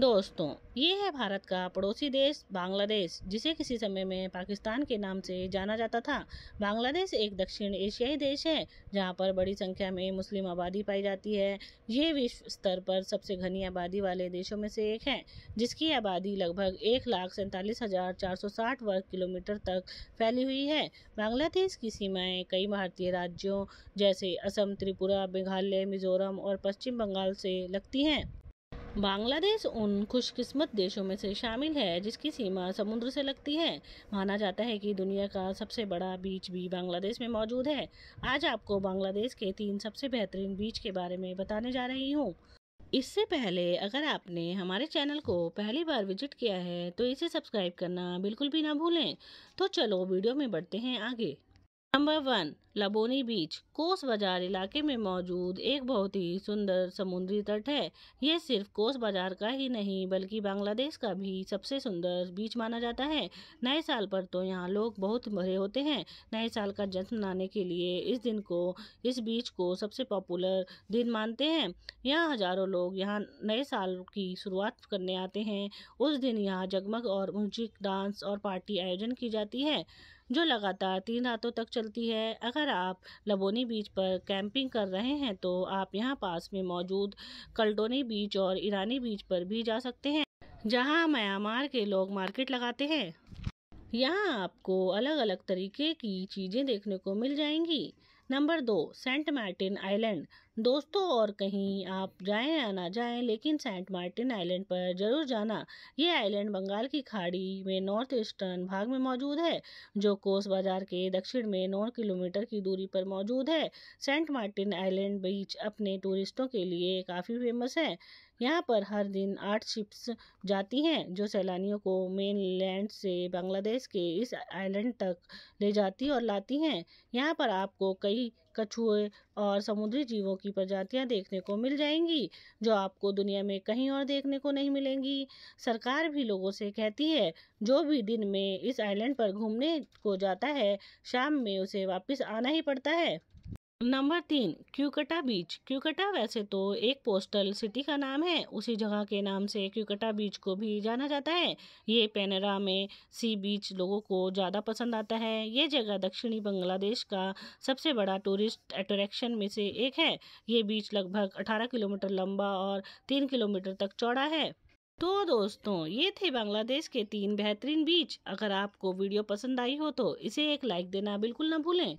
दोस्तों ये है भारत का पड़ोसी देश बांग्लादेश जिसे किसी समय में पाकिस्तान के नाम से जाना जाता था बांग्लादेश एक दक्षिण एशियाई देश है जहाँ पर बड़ी संख्या में मुस्लिम आबादी पाई जाती है ये विश्व स्तर पर सबसे घनी आबादी वाले देशों में से एक है जिसकी आबादी लगभग एक लाख सैंतालीस हजार चार सौ साठ वर्ग किलोमीटर तक फैली हुई है बांग्लादेश की सीमाएँ कई भारतीय राज्यों जैसे असम त्रिपुरा मेघालय मिजोरम और पश्चिम बंगाल से लगती हैं बांग्लादेश उन खुशकिस्मत देशों में से शामिल है जिसकी सीमा समुद्र से लगती है माना जाता है कि दुनिया का सबसे बड़ा बीच भी बांग्लादेश में मौजूद है आज आपको बांग्लादेश के तीन सबसे बेहतरीन बीच के बारे में बताने जा रही हूँ इससे पहले अगर आपने हमारे चैनल को पहली बार विजिट किया है तो इसे सब्सक्राइब करना बिल्कुल भी ना भूलें तो चलो वीडियो में बढ़ते हैं आगे नंबर वन लबोनी बीच कोस बाजार इलाके में मौजूद एक बहुत ही सुंदर समुद्री तट है ये सिर्फ कोस बाजार का ही नहीं बल्कि बांग्लादेश का भी सबसे सुंदर बीच माना जाता है नए साल पर तो यहाँ लोग बहुत भरे होते हैं नए साल का जश्न मनाने के लिए इस दिन को इस बीच को सबसे पॉपुलर दिन मानते हैं यहाँ हजारों लोग यहाँ नए साल की शुरुआत करने आते हैं उस दिन यहाँ जगमग और म्यूजिक डांस और पार्टी आयोजन की जाती है जो लगातार तीन रातों तक चलती है अगर आप लबोनी बीच पर कैंपिंग कर रहे हैं तो आप यहाँ पास में मौजूद कल्टोनी बीच और ईरानी बीच पर भी जा सकते हैं जहाँ म्यांमार के लोग मार्केट लगाते हैं यहाँ आपको अलग अलग तरीके की चीज़ें देखने को मिल जाएंगी नंबर दो सेंट मार्टिन आइलैंड दोस्तों और कहीं आप जाएं या ना जाएं लेकिन सेंट मार्टिन आइलैंड पर जरूर जाना ये आइलैंड बंगाल की खाड़ी में नॉर्थ ईस्टर्न भाग में मौजूद है जो कोस बाजार के दक्षिण में नौ किलोमीटर की दूरी पर मौजूद है सेंट मार्टिन आइलैंड बीच अपने टूरिस्टों के लिए काफ़ी फेमस है यहाँ पर हर दिन आठ शिप्स जाती हैं जो सैलानियों को मेन लैंड से बांग्लादेश के इस आइलैंड तक ले जाती और लाती हैं यहाँ पर आपको कई कछुए और समुद्री जीवों की प्रजातियाँ देखने को मिल जाएंगी जो आपको दुनिया में कहीं और देखने को नहीं मिलेंगी सरकार भी लोगों से कहती है जो भी दिन में इस आइलैंड पर घूमने को जाता है शाम में उसे वापस आना ही पड़ता है नंबर तीन क्यूकटा बीच क्यूकटा वैसे तो एक पोस्टल सिटी का नाम है उसी जगह के नाम से क्यूकटा बीच को भी जाना जाता है ये पेनरा में सी बीच लोगों को ज़्यादा पसंद आता है ये जगह दक्षिणी बांग्लादेश का सबसे बड़ा टूरिस्ट अट्रैक्शन में से एक है ये बीच लगभग 18 किलोमीटर लंबा और तीन किलोमीटर तक चौड़ा है तो दोस्तों ये थे बांग्लादेश के तीन बेहतरीन बीच अगर आपको वीडियो पसंद आई हो तो इसे एक लाइक देना बिल्कुल ना भूलें